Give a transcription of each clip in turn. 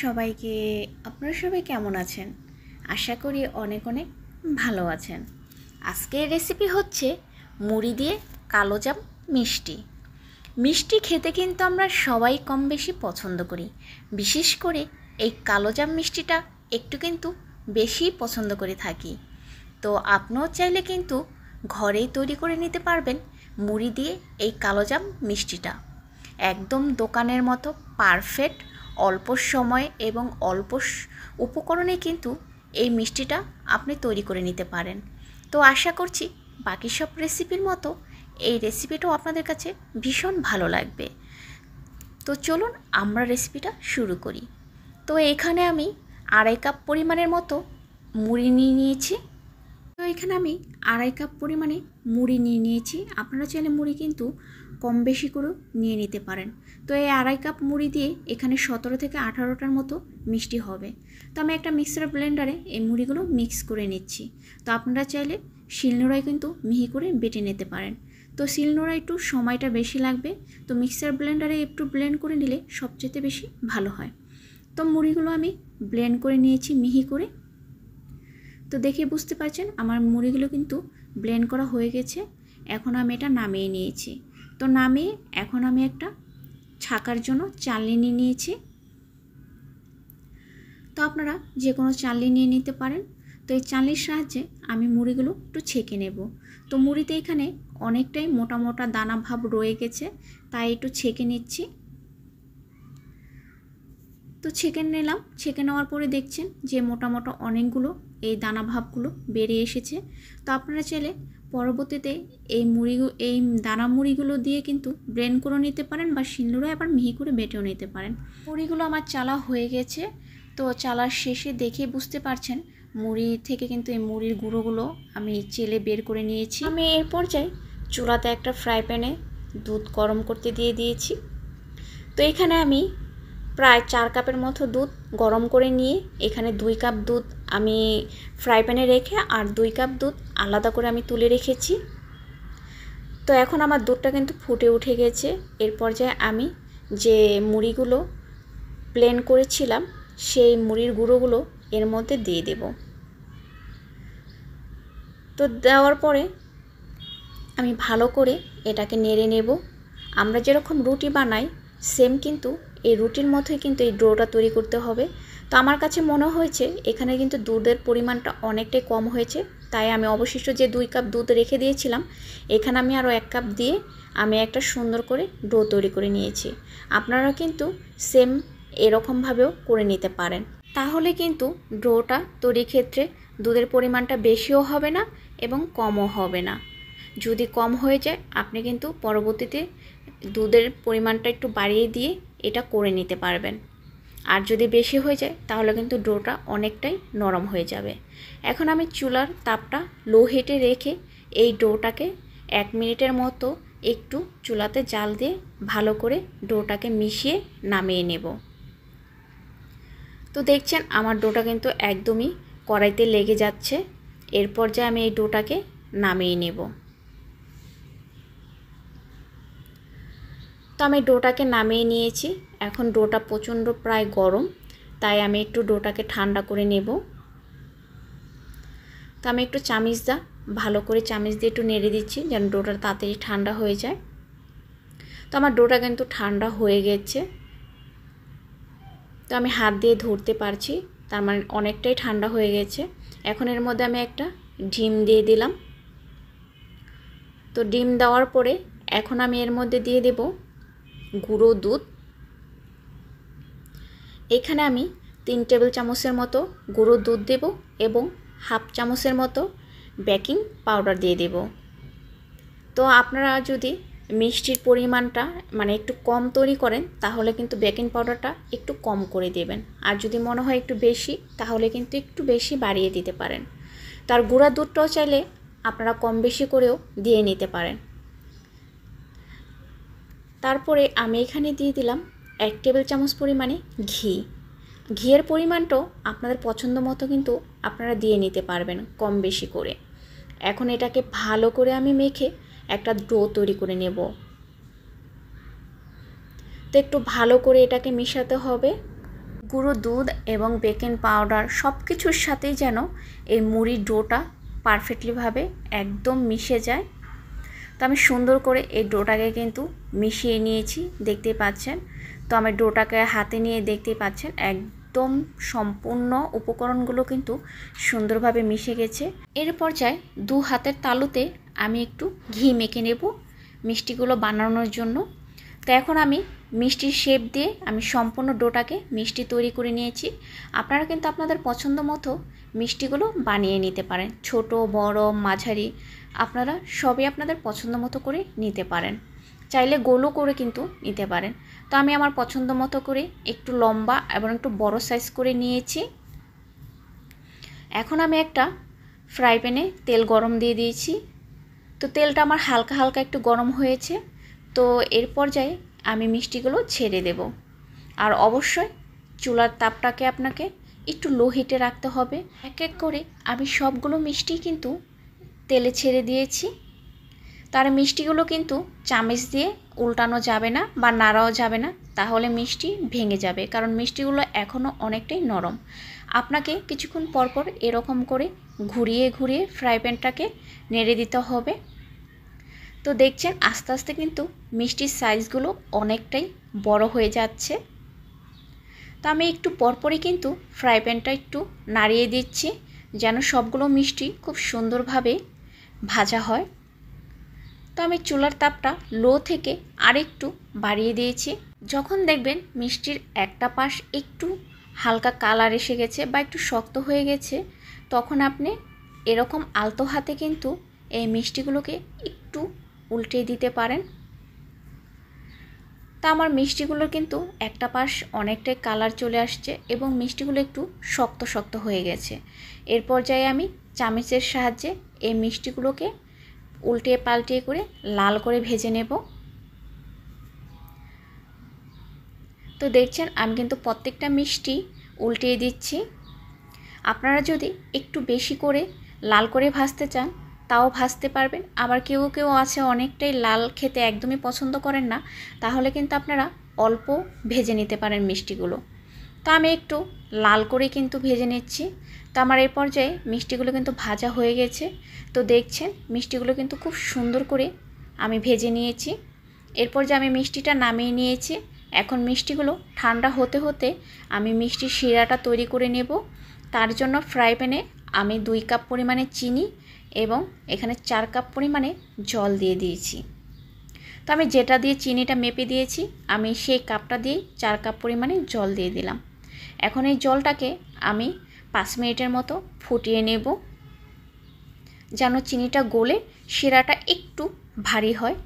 সবাইকে আপনারা সবাই কেমন আছেন আশা করি অনেক অনেক ভালো আছেন আজকের রেসিপি হচ্ছে মুড়ি দিয়ে কালোজাম মিষ্টি মিষ্টি খেতে কিন্তু আমরা সবাই কম বেশি পছন্দ করি বিশেষ করে এই কালোজাম মিষ্টিটা একটু কিন্তু বেশি পছন্দ করে থাকি তো আপনিও চাইলে কিন্তু ঘরেই তৈরি করে নিতে পারবেন মুড়ি দিয়ে এই কালোজাম মিষ্টিটা একদম দোকানের মতো পারফেক্ট অল্প সময় এবং অল্প উপকরণে কিন্তু এই মিষ্টিটা আপনি তৈরি করে নিতে পারেন তো আশা করছি বাকি সব রেসিপির মতো এই রেসিপিটাও আপনাদের কাছে ভীষণ ভালো লাগবে তো চলুন আমরা রেসিপিটা শুরু করি তো এখানে আমি আড়াই কাপ পরিমাণের মতো মুড়ি নিয়ে নিয়েছি তো এখানে আমি আড়াই কাপ পরিমাণে মুড়ি নিয়ে নিয়েছি আপনারা চাইলে মুড়ি কিন্তু কম বেশি করেও নিয়ে নিতে পারেন তো এই আড়াই কাপ মুড়ি দিয়ে এখানে সতেরো থেকে আঠারোটার মতো মিষ্টি হবে তো আমি একটা মিক্সার ব্লেন্ডারে এই মুড়িগুলো মিক্স করে নিচ্ছি তো আপনারা চাইলে শিলনোড়ায় কিন্তু মিহি করে বেটে নিতে পারেন তো শিলনোড়া একটু সময়টা বেশি লাগবে তো মিক্সার ব্লেন্ডারে একটু ব্লেন্ড করে নিলে সবচেয়ে বেশি ভালো হয় তো মুড়িগুলো আমি ব্লেন্ড করে নিয়েছি মিহি করে তো দেখে বুঝতে পারছেন আমার মুড়িগুলো কিন্তু ব্লেন্ড করা হয়ে গেছে এখন আমি এটা নামিয়ে নিয়েছি তো নামিয়ে এখন আমি একটা ছাকার জন্য চালনি নিয়েছি তো আপনারা যে কোনো চালনি নিয়ে নিতে পারেন তো এই চালনির সাহায্যে আমি মুড়িগুলো একটু ছেঁকে নেব তো মুড়িতে এখানে অনেকটাই মোটা মোটা দানা ভাব রয়ে গেছে তাই একটু ছেঁকে নিচ্ছি তো ছেঁকে নিলাম ছেঁকে নেওয়ার পরে দেখছেন যে মোটা মোটা অনেকগুলো এই দানা ভাবগুলো বেড়ে এসেছে তো আপনারা চাইলে পরবর্তীতে এই মুড়ি এই দানা মুড়িগুলো দিয়ে কিন্তু ব্রেন করে নিতে পারেন বা সিন্দুরে আবার মিহি করে বেটেও নিতে পারেন মুড়িগুলো আমার চালা হয়ে গেছে তো চালার শেষে দেখে বুঝতে পারছেন মুড়ি থেকে কিন্তু এই মুড়ির গুঁড়োগুলো আমি চেলে বের করে নিয়েছি আমি এর পর্যায়ে চুলাতে একটা ফ্রাই প্যানে দুধ গরম করতে দিয়ে দিয়েছি তো এখানে আমি প্রায় চার কাপের মতো দুধ গরম করে নিয়ে এখানে দুই কাপ দুধ আমি ফ্রাই প্যানে রেখে আর দুই কাপ দুধ আলাদা করে আমি তুলে রেখেছি তো এখন আমার দুধটা কিন্তু ফুটে উঠে গেছে এর পর্যায়ে আমি যে মুড়িগুলো প্লেন করেছিলাম সেই মুড়ির গুঁড়োগুলো এর মধ্যে দিয়ে দেব তো দেওয়ার পরে আমি ভালো করে এটাকে নেড়ে নেব আমরা যেরকম রুটি বানাই সেম কিন্তু এই রুটির মতোই কিন্তু এই ড্রোটা তৈরি করতে হবে তো আমার কাছে মনে হয়েছে এখানে কিন্তু দুধের পরিমাণটা অনেকটাই কম হয়েছে তাই আমি অবশিষ্ট যে দুই কাপ দুধ রেখে দিয়েছিলাম এখানে আমি আরও এক কাপ দিয়ে আমি একটা সুন্দর করে ডো তৈরি করে নিয়েছি আপনারা কিন্তু সেম এরকমভাবেও করে নিতে পারেন তাহলে কিন্তু ডোটা তৈরির ক্ষেত্রে দুধের পরিমাণটা বেশিও হবে না এবং কমও হবে না যদি কম হয়ে যায় আপনি কিন্তু পরবর্তীতে দুধের পরিমাণটা একটু বাড়িয়ে দিয়ে এটা করে নিতে পারবেন আর যদি বেশি হয়ে যায় তাহলে কিন্তু ডোটা অনেকটাই নরম হয়ে যাবে এখন আমি চুলার তাপটা লো হিটে রেখে এই ডোটাকে এক মিনিটের মতো একটু চুলাতে জাল দিয়ে ভালো করে ডোটাকে মিশিয়ে নামিয়ে নেব তো দেখছেন আমার ডোটা কিন্তু একদমই কড়াইতে লেগে যাচ্ছে এরপর যে আমি এই ডোটাকে নামিয়ে নেব আমি ডোটাকে নামিয়ে নিয়েছি এখন ডোটা প্রচণ্ড প্রায় গরম তাই আমি একটু ডোটাকে ঠান্ডা করে নেব তো আমি একটু চামিচ দা ভালো করে চামিচ দিয়ে একটু নেড়ে দিচ্ছি যেন ডোটা তাড়াতাড়ি ঠান্ডা হয়ে যায় তো আমার ডোটা কিন্তু ঠান্ডা হয়ে গেছে তো আমি হাত দিয়ে ধরতে পারছি তার মানে অনেকটাই ঠান্ডা হয়ে গেছে এখন এর মধ্যে আমি একটা ডিম দিয়ে দিলাম তো ডিম দেওয়ার পরে এখন আমি এর মধ্যে দিয়ে দেবো গুঁড়ো দুধ এখানে আমি তিন টেবিল চামচের মতো গুঁড়ো দুধ দেব এবং হাফ চামচের মতো বেকিং পাউডার দিয়ে দেব তো আপনারা যদি মিষ্টির পরিমাণটা মানে একটু কম তৈরি করেন তাহলে কিন্তু বেকিং পাউডারটা একটু কম করে দেবেন আর যদি মনে হয় একটু বেশি তাহলে কিন্তু একটু বেশি বাড়িয়ে দিতে পারেন তার গুঁড়া দুধটাও চাইলে আপনারা কম বেশি করেও দিয়ে নিতে পারেন তারপরে আমি এখানে দিয়ে দিলাম এক টেবিল চামচ পরিমাণে ঘি ঘিয়ের পরিমাণটাও আপনাদের পছন্দ মতো কিন্তু আপনারা দিয়ে নিতে পারবেন কম বেশি করে এখন এটাকে ভালো করে আমি মেখে একটা ডো তৈরি করে নেব তো একটু ভালো করে এটাকে মিশাতে হবে গুঁড়ো দুধ এবং বেকিং পাউডার সব কিছুর সাথেই যেন এই মুড়ির ডোটা পারফেক্টলিভাবে একদম মিশে যায় তো আমি সুন্দর করে এই ডোটাকে কিন্তু মিশিয়ে নিয়েছি দেখতে পাচ্ছেন তো আমি ডোটাকে হাতে নিয়ে দেখতে পাচ্ছেন একদম সম্পূর্ণ উপকরণগুলো কিন্তু সুন্দরভাবে মিশে গেছে এর পর্যায়ে দু হাতের তালুতে আমি একটু ঘি মেখে নেব মিষ্টিগুলো বানানোর জন্য তো এখন আমি মিষ্টির শেপ দিয়ে আমি সম্পূর্ণ ডোটাকে মিষ্টি তৈরি করে নিয়েছি আপনারা কিন্তু আপনাদের পছন্দ মতো মিষ্টিগুলো বানিয়ে নিতে পারেন ছোট বড় মাঝারি আপনারা সবই আপনাদের পছন্দ মতো করে নিতে পারেন চাইলে গোলও করে কিন্তু নিতে পারেন তো আমি আমার পছন্দ মতো করে একটু লম্বা এবং একটু বড় সাইজ করে নিয়েছি এখন আমি একটা ফ্রাই প্যানে তেল গরম দিয়ে দিয়েছি তো তেলটা আমার হালকা হালকা একটু গরম হয়েছে তো এর পর্যায়ে আমি মিষ্টিগুলো ছেড়ে দেব আর অবশ্যই চুলার তাপটাকে আপনাকে একটু লো হিটে রাখতে হবে এক এক করে আমি সবগুলো মিষ্টি কিন্তু তেলে ছেড়ে দিয়েছি তার মিষ্টিগুলো কিন্তু চামচ দিয়ে উল্টানো যাবে না বা নাড়াও যাবে না তাহলে মিষ্টি ভেঙে যাবে কারণ মিষ্টিগুলো এখনও অনেকটাই নরম আপনাকে কিছুক্ষণ পরপর এরকম করে ঘুরিয়ে ঘুরিয়ে ফ্রাই প্যানটাকে নেড়ে দিতে হবে তো দেখছেন আস্তে আস্তে কিন্তু মিষ্টির সাইজগুলো অনেকটাই বড় হয়ে যাচ্ছে তো আমি একটু পরপরই কিন্তু ফ্রাই প্যানটা একটু নাড়িয়ে দিচ্ছি যেন সবগুলো মিষ্টি খুব সুন্দরভাবে ভাজা হয় তো আমি চুলার তাপটা লো থেকে আরেকটু বাড়িয়ে দিয়েছি যখন দেখবেন মিষ্টির একটা পাশ একটু হালকা কালার এসে গেছে বা একটু শক্ত হয়ে গেছে তখন আপনি এরকম আলতো হাতে কিন্তু এই মিষ্টিগুলোকে একটু উল্টে দিতে পারেন তা আমার মিষ্টিগুলোর কিন্তু একটা পাশ অনেকটাই কালার চলে আসছে এবং মিষ্টিগুলো একটু শক্ত শক্ত হয়ে গেছে এর পর্যায়ে আমি চামচের সাহায্যে এই মিষ্টিগুলোকে উল্টে পাল্টে করে লাল করে ভেজে নেব তো দেখছেন আমি কিন্তু প্রত্যেকটা মিষ্টি উল্টিয়ে দিচ্ছি আপনারা যদি একটু বেশি করে লাল করে ভাজতে চান তাও ভাজতে পারবেন আবার কেউ কেউ আছে অনেকটাই লাল খেতে একদমই পছন্দ করেন না তাহলে কিন্তু আপনারা অল্প ভেজে নিতে পারেন মিষ্টিগুলো তো আমি একটু লাল করে কিন্তু ভেজে নিচ্ছি তো আমার এই পর্যায়ে মিষ্টিগুলো কিন্তু ভাজা হয়ে গেছে তো দেখছেন মিষ্টিগুলো কিন্তু খুব সুন্দর করে আমি ভেজে নিয়েছি এরপর যে আমি মিষ্টিটা নামিয়ে নিয়েছি এখন মিষ্টিগুলো ঠান্ডা হতে হতে আমি মিষ্টির শিরাটা তৈরি করে নেব তার জন্য ফ্রাই প্যানে আমি দুই কাপ পরিমাণে চিনি এবং এখানে চার কাপ পরিমাণে জল দিয়ে দিয়েছি তো আমি যেটা দিয়ে চিনিটা মেপে দিয়েছি আমি সেই কাপটা দিয়ে চার কাপ পরিমাণে জল দিয়ে দিলাম এখন এই জলটাকে আমি পাঁচ মিনিটের মতো ফুটিয়ে নেব যেন চিনিটা গলে শিরাটা একটু ভারী হয়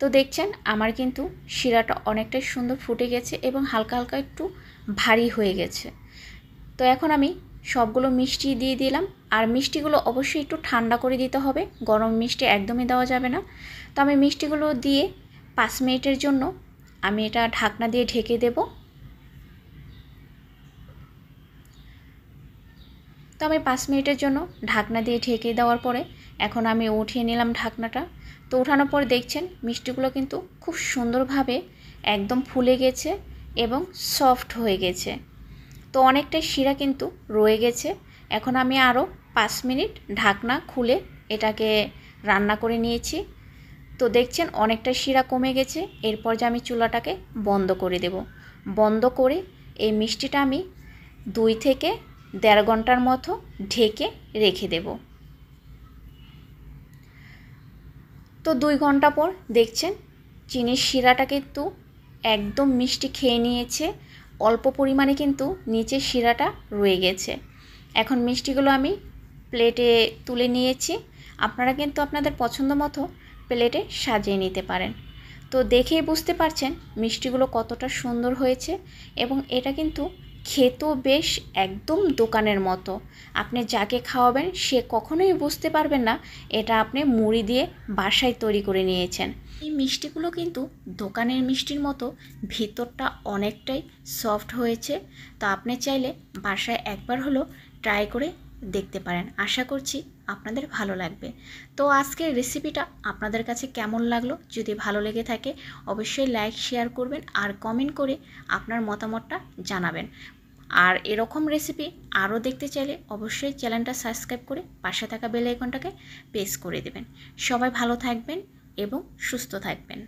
তো দেখছেন আমার কিন্তু শিরাটা অনেকটাই সুন্দর ফুটে গেছে এবং হালকা হালকা একটু ভারী হয়ে গেছে তো এখন আমি সবগুলো মিষ্টি দিয়ে দিলাম আর মিষ্টিগুলো অবশ্যই একটু ঠান্ডা করে দিতে হবে গরম মিষ্টি একদমই দেওয়া যাবে না তো আমি মিষ্টিগুলো দিয়ে পাঁচ মিনিটের জন্য আমি এটা ঢাকনা দিয়ে ঢেকে দেবো তো আমি পাঁচ মিনিটের জন্য ঢাকনা দিয়ে ঢেকে দেওয়ার পরে এখন আমি উঠিয়ে নিলাম ঢাকনাটা তো ওঠানোর পর দেখছেন মিষ্টিগুলো কিন্তু খুব সুন্দরভাবে একদম ফুলে গেছে এবং সফট হয়ে গেছে তো অনেকটাই শিরা কিন্তু রয়ে গেছে এখন আমি আরও পাঁচ মিনিট ঢাকনা খুলে এটাকে রান্না করে নিয়েছি তো দেখছেন অনেকটা শিরা কমে গেছে এরপর যে আমি চুলাটাকে বন্ধ করে দেব বন্ধ করে এই মিষ্টিটা আমি দুই থেকে দেড় ঘন্টার মতো ঢেকে রেখে দেব তো দুই ঘন্টা পর দেখছেন চিনির শিরাটা কিন্তু একদম মিষ্টি খেয়ে নিয়েছে অল্প পরিমাণে কিন্তু নিচে শিরাটা রয়ে গেছে এখন মিষ্টিগুলো আমি প্লেটে তুলে নিয়েছি আপনারা কিন্তু আপনাদের পছন্দ মতো প্লেটে সাজিয়ে নিতে পারেন তো দেখেই বুঝতে পারছেন মিষ্টিগুলো কতটা সুন্দর হয়েছে এবং এটা কিন্তু খেতো বেশ একদম দোকানের মতো আপনি যাকে খাওয়াবেন সে কখনোই বুঝতে পারবেন না এটা আপনি মুড়ি দিয়ে বাসায় তৈরি করে নিয়েছেন এই মিষ্টিগুলো কিন্তু দোকানের মিষ্টির মতো ভিতরটা অনেকটাই সফট হয়েছে তো আপনি চাইলে বাসায় একবার হলো ট্রাই করে দেখতে পারেন আশা করছি আপনাদের ভালো লাগবে তো আজকের রেসিপিটা আপনাদের কাছে কেমন লাগলো যদি ভালো লেগে থাকে অবশ্যই লাইক শেয়ার করবেন আর কমেন্ট করে আপনার মতামতটা জানাবেন আর এরকম রেসিপি আরও দেখতে চাইলে অবশ্যই চ্যানেলটা সাবস্ক্রাইব করে পাশে থাকা বেল আইকনটাকে প্রেস করে দেবেন সবাই ভালো থাকবেন এবং সুস্থ থাকবেন